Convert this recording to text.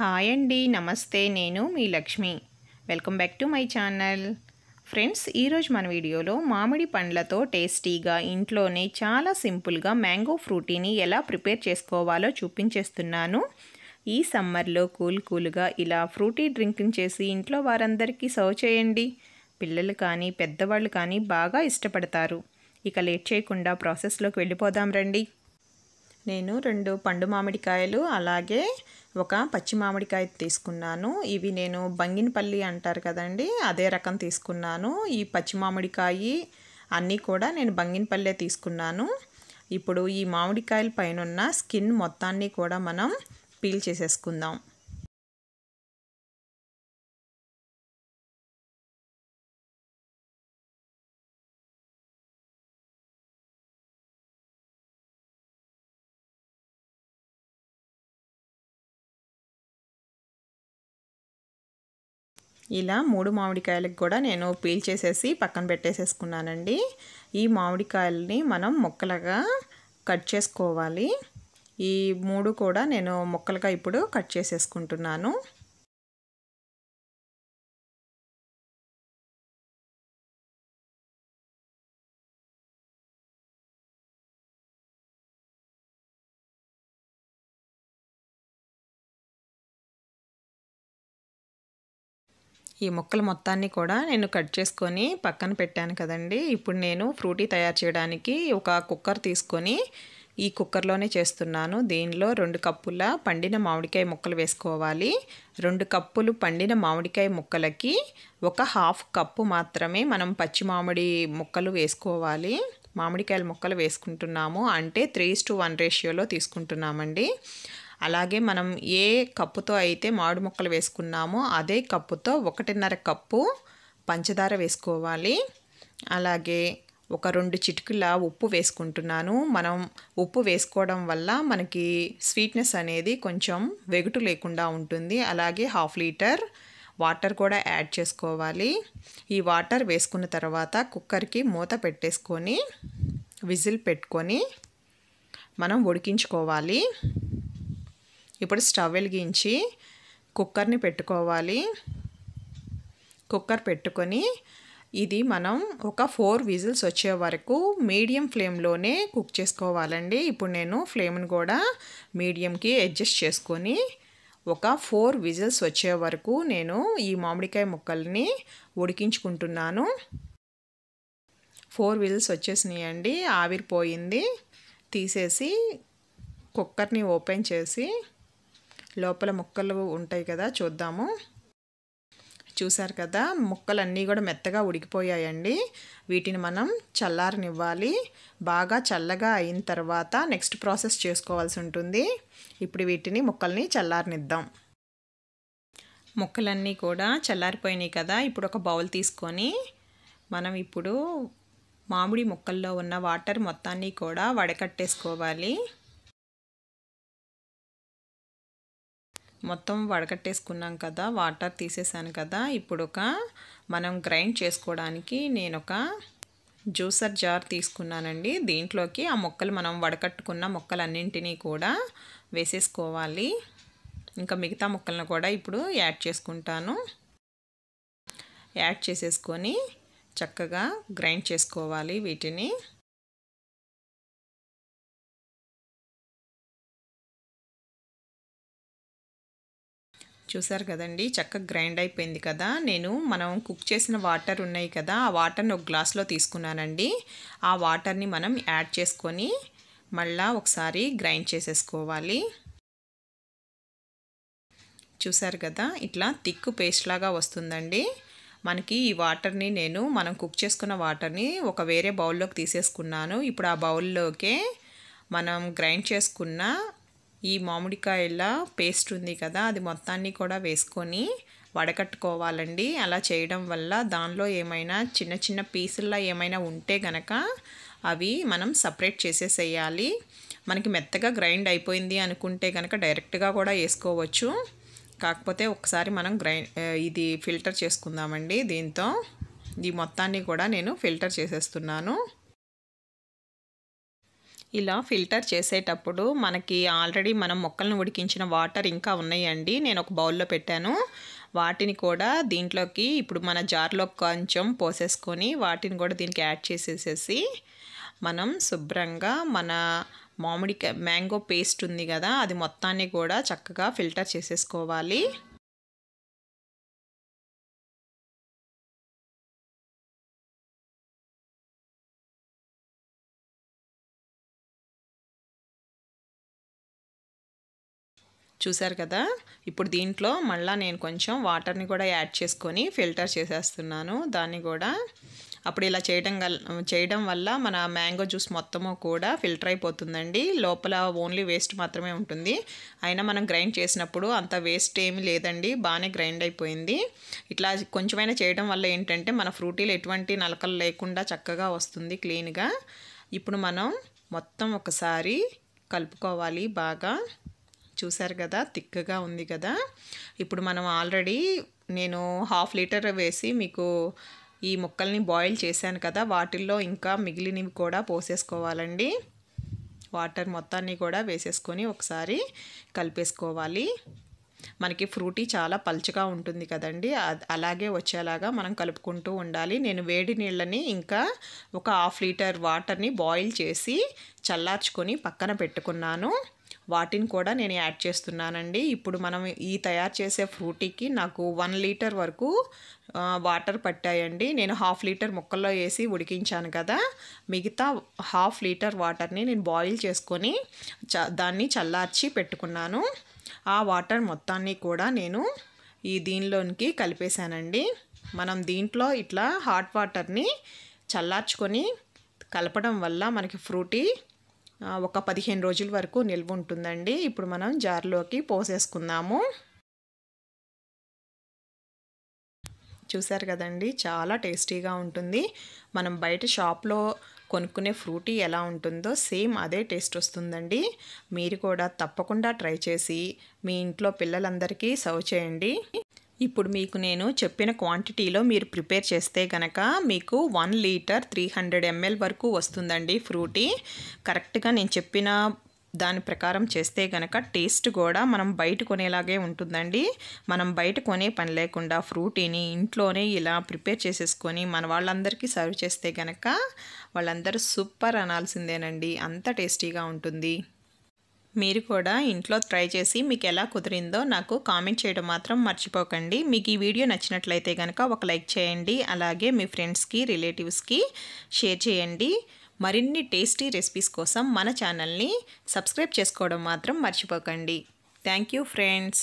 hi అండి నమస్తే నేను మీ Lakshmi welcome back to my channel friends ఈరోజు మన వీడియోలో మామిడి పండ్లతో టేస్టీగా ఇంట్లోనే చాలా సింపుల్గా మ్యాంగో ఫ్రూటీని ఎలా ప్రిపేర్ చేసుకోవాలో చూపించేస్తున్నాను ఈ సమ్మర్లో కూల్ కూల్గా ఇలా ఫ్రూటీ డ్రింకింగ్ చేసి ఇంట్లో వారందరికీ సర్వ్ చేయండి పిల్లలు కానీ పెద్దవాళ్ళు కానీ బాగా ఇష్టపడతారు ఇక లేట్ చేయకుండా ప్రాసెస్లోకి వెళ్ళిపోదాం రండి నేను రెండు పండు మామిడికాయలు అలాగే ఒక పచ్చి మామిడికాయ తీసుకున్నాను ఇవి నేను బంగినపల్లి అంటారు కదండి అదే రకం తీసుకున్నాను ఈ పచ్చి మామిడికాయ అన్నీ కూడా నేను బంగినపల్లే తీసుకున్నాను ఇప్పుడు ఈ మామిడికాయల పైన ఉన్న స్కిన్ మొత్తాన్ని కూడా మనం పీల్ చేసేసుకుందాం ఇలా మూడు మామిడికాయలకు కూడా నేను పీల్ చేసేసి పక్కన పెట్టేసేసుకున్నానండి ఈ మామిడికాయలని మనం ముక్కలుగా కట్ చేసుకోవాలి ఈ మూడు కూడా నేను ముక్కలుగా ఇప్పుడు కట్ చేసేసుకుంటున్నాను ఈ ముక్కలు మొత్తాన్ని కూడా నేను కట్ చేసుకొని పక్కన పెట్టాను కదండి ఇప్పుడు నేను ఫ్రూటీ తయారు చేయడానికి ఒక కుక్కర్ తీసుకొని ఈ కుక్కర్లోనే చేస్తున్నాను దీనిలో రెండు కప్పుల పండిన మామిడికాయ ముక్కలు వేసుకోవాలి రెండు కప్పులు పండిన మామిడికాయ ముక్కలకి ఒక హాఫ్ కప్పు మాత్రమే మనం పచ్చి మామిడి ముక్కలు వేసుకోవాలి మామిడికాయల ముక్కలు వేసుకుంటున్నాము అంటే త్రీ టు వన్ రేషియోలో తీసుకుంటున్నామండి అలాగే మనం ఏ కప్పుతో అయితే మామిడి ముక్కలు వేసుకున్నామో అదే కప్పుతో ఒకటిన్నర కప్పు పంచదార వేసుకోవాలి అలాగే ఒక రెండు చిటికల ఉప్పు వేసుకుంటున్నాను మనం ఉప్పు వేసుకోవడం వల్ల మనకి స్వీట్నెస్ అనేది కొంచెం వెగుటు లేకుండా ఉంటుంది అలాగే హాఫ్ లీటర్ వాటర్ కూడా యాడ్ చేసుకోవాలి ఈ వాటర్ వేసుకున్న తర్వాత కుక్కర్కి మూత పెట్టేసుకొని విజిల్ పెట్టుకొని మనం ఉడికించుకోవాలి ఇప్పుడు స్టవ్ వెలిగించి కుక్కర్ని పెట్టుకోవాలి కుక్కర్ పెట్టుకొని ఇది మనం ఒక ఫోర్ విజిల్స్ వచ్చే వరకు మీడియం ఫ్లేమ్లోనే కుక్ చేసుకోవాలండి ఇప్పుడు నేను ఫ్లేమ్ని కూడా మీడియంకి అడ్జస్ట్ చేసుకొని ఒక ఫోర్ విజిల్స్ వచ్చే వరకు నేను ఈ మామిడికాయ ముక్కల్ని ఉడికించుకుంటున్నాను ఫోర్ విజిల్స్ వచ్చేసినాయండి ఆవిరిపోయింది తీసేసి కుక్కర్ని ఓపెన్ చేసి లోపల ముక్కలు ఉంటాయి కదా చూద్దాము చూసారు కదా ముక్కలు అన్నీ కూడా మెత్తగా ఉడికిపోయాయండి వీటిని మనం చల్లారనివ్వాలి బాగా చల్లగా అయిన తర్వాత నెక్స్ట్ ప్రాసెస్ చేసుకోవాల్సి ఉంటుంది ఇప్పుడు వీటిని ముక్కల్ని చల్లారనిద్దాం ముక్కలన్నీ కూడా చల్లారిపోయినాయి కదా ఇప్పుడు ఒక బౌల్ తీసుకొని మనం ఇప్పుడు మామిడి ముక్కల్లో ఉన్న వాటర్ మొత్తాన్ని కూడా వడకట్టేసుకోవాలి మొత్తం వడకట్టేసుకున్నాం కదా వాటర్ తీసేసాను కదా ఇప్పుడు ఒక మనం గ్రైండ్ చేసుకోవడానికి నేను ఒక జ్యూసర్ జార్ తీసుకున్నానండి దీంట్లోకి ఆ మొక్కలు మనం వడకట్టుకున్న మొక్కలన్నింటినీ కూడా వేసేసుకోవాలి ఇంకా మిగతా మొక్కలను కూడా ఇప్పుడు యాడ్ చేసుకుంటాను యాడ్ చేసేసుకొని చక్కగా గ్రైండ్ చేసుకోవాలి వీటిని చూసారు కదండి చక్కగా గ్రైండ్ అయిపోయింది కదా నేను మనం కుక్ చేసిన వాటర్ ఉన్నాయి కదా ఆ వాటర్ని ఒక గ్లాస్లో తీసుకున్నానండి ఆ వాటర్ని మనం యాడ్ చేసుకొని మళ్ళా ఒకసారి గ్రైండ్ చేసేసుకోవాలి చూసారు కదా ఇట్లా తిక్కు పేస్ట్ లాగా వస్తుందండి మనకి ఈ వాటర్ని నేను మనం కుక్ చేసుకున్న వాటర్ని ఒక వేరే బౌల్లోకి తీసేసుకున్నాను ఇప్పుడు ఆ బౌల్లోకే మనం గ్రైండ్ చేసుకున్న ఈ మామిడికాయల పేస్ట్ ఉంది కదా అది మొత్తాన్ని కూడా వేసుకొని వడకట్టుకోవాలండి అలా చేయడం వల్ల దానిలో ఏమైనా చిన్న చిన్న పీసుల్లో ఏమైనా ఉంటే గనక అవి మనం సపరేట్ చేసేసేయాలి మనకి మెత్తగా గ్రైండ్ అయిపోయింది అనుకుంటే కనుక డైరెక్ట్గా కూడా వేసుకోవచ్చు కాకపోతే ఒకసారి మనం గ్రైండ్ ఇది ఫిల్టర్ చేసుకుందామండి దీంతో ఈ మొత్తాన్ని కూడా నేను ఫిల్టర్ చేసేస్తున్నాను ఇలా ఫిల్టర్ చేసేటప్పుడు మనకి ఆల్రెడీ మనం మొక్కలను ఉడికించిన వాటర్ ఇంకా ఉన్నాయండి నేను ఒక బౌల్లో పెట్టాను వాటిని కూడా దీంట్లోకి ఇప్పుడు మన జార్లో కొంచెం పోసేసుకొని వాటిని కూడా దీనికి యాడ్ చేసేసేసి మనం శుభ్రంగా మన మామిడికాయ మ్యాంగో పేస్ట్ ఉంది కదా అది మొత్తాన్ని కూడా చక్కగా ఫిల్టర్ చేసేసుకోవాలి చూసారు కదా ఇప్పుడు దీంట్లో మళ్ళీ నేను కొంచెం వాటర్ని కూడా యాడ్ చేసుకొని ఫిల్టర్ చేసేస్తున్నాను దాన్ని కూడా అప్పుడు ఇలా చేయడం చేయడం వల్ల మన మ్యాంగో జ్యూస్ మొత్తము కూడా ఫిల్టర్ అయిపోతుందండి లోపల ఓన్లీ వేస్ట్ మాత్రమే ఉంటుంది అయినా మనం గ్రైండ్ చేసినప్పుడు అంత వేస్ట్ ఏమీ లేదండి బాగానే గ్రైండ్ అయిపోయింది ఇట్లా కొంచెమైనా చేయడం వల్ల ఏంటంటే మన ఫ్రూటీలు ఎటువంటి నలకలు లేకుండా చక్కగా వస్తుంది క్లీన్గా ఇప్పుడు మనం మొత్తం ఒకసారి కలుపుకోవాలి బాగా చూసారు కదా తిక్కగా ఉంది కదా ఇప్పుడు మనం ఆల్రెడీ నేను హాఫ్ లీటర్ వేసి మీకు ఈ ముక్కల్ని బాయిల్ చేశాను కదా వాటిల్లో ఇంకా మిగిలినవి కూడా పోసేసుకోవాలండి వాటర్ మొత్తాన్ని కూడా వేసేసుకొని ఒకసారి కలిపేసుకోవాలి మనకి ఫ్రూటీ చాలా పలుచగా ఉంటుంది కదండి అలాగే వచ్చేలాగా మనం కలుపుకుంటూ ఉండాలి నేను వేడి నీళ్ళని ఇంకా ఒక హాఫ్ లీటర్ వాటర్ని బాయిల్ చేసి చల్లార్చుకొని పక్కన పెట్టుకున్నాను వాటిని కూడా నేను యాడ్ చేస్తున్నానండి ఇప్పుడు మనం ఈ తయారు చేసే ఫ్రూటీకి నాకు వన్ లీటర్ వరకు వాటర్ పట్టాయండి నేను హాఫ్ లీటర్ ముక్కల్లో వేసి ఉడికించాను కదా మిగతా హాఫ్ లీటర్ వాటర్ని నేను బాయిల్ చేసుకొని చ దాన్ని చల్లార్చి పెట్టుకున్నాను ఆ వాటర్ మొత్తాన్ని కూడా నేను ఈ దీనిలోనికి కలిపేశానండి మనం దీంట్లో ఇట్లా హాట్ వాటర్ని చల్లార్చుకొని కలపడం వల్ల మనకి ఫ్రూటీ ఒక పదిహేను రోజుల వరకు నిల్వ ఉంటుందండి ఇప్పుడు మనం జార్లోకి పోసేసుకుందాము చూసారు కదండి చాలా టేస్టీగా ఉంటుంది మనం బయట షాప్లో కొనుక్కునే ఫ్రూటీ ఎలా ఉంటుందో సేమ్ అదే టేస్ట్ వస్తుందండి మీరు కూడా తప్పకుండా ట్రై చేసి మీ ఇంట్లో పిల్లలందరికీ సర్వ్ చేయండి ఇప్పుడు మీకు నేను చెప్పిన క్వాంటిటీలో మీరు ప్రిపేర్ చేస్తే గనక మీకు one litre three hundred ml వరకు వస్తుందండి ఫ్రూటీ కరెక్ట్గా నేను చెప్పిన దాని ప్రకారం చేస్తే గనక టేస్ట్ కూడా మనం బయట కొనేలాగే ఉంటుందండి మనం బయట కొనే పని లేకుండా ఫ్రూటీని ఇంట్లోనే ఇలా ప్రిపేర్ చేసేసుకొని మన వాళ్ళందరికీ సర్వ్ చేస్తే గనక వాళ్ళందరూ సూపర్ అనాల్సిందేనండి అంత టేస్టీగా ఉంటుంది మీరు కూడా ఇంట్లో ట్రై చేసి మీకు ఎలా కుదిరిందో నాకు కామెంట్ చేయడం మాత్రం మర్చిపోకండి మీకు ఈ వీడియో నచ్చినట్లయితే కనుక ఒక లైక్ చేయండి అలాగే మీ ఫ్రెండ్స్కి రిలేటివ్స్కి షేర్ చేయండి మరిన్ని టేస్టీ రెసిపీస్ కోసం మన ఛానల్ని సబ్స్క్రైబ్ చేసుకోవడం మాత్రం మర్చిపోకండి థ్యాంక్ ఫ్రెండ్స్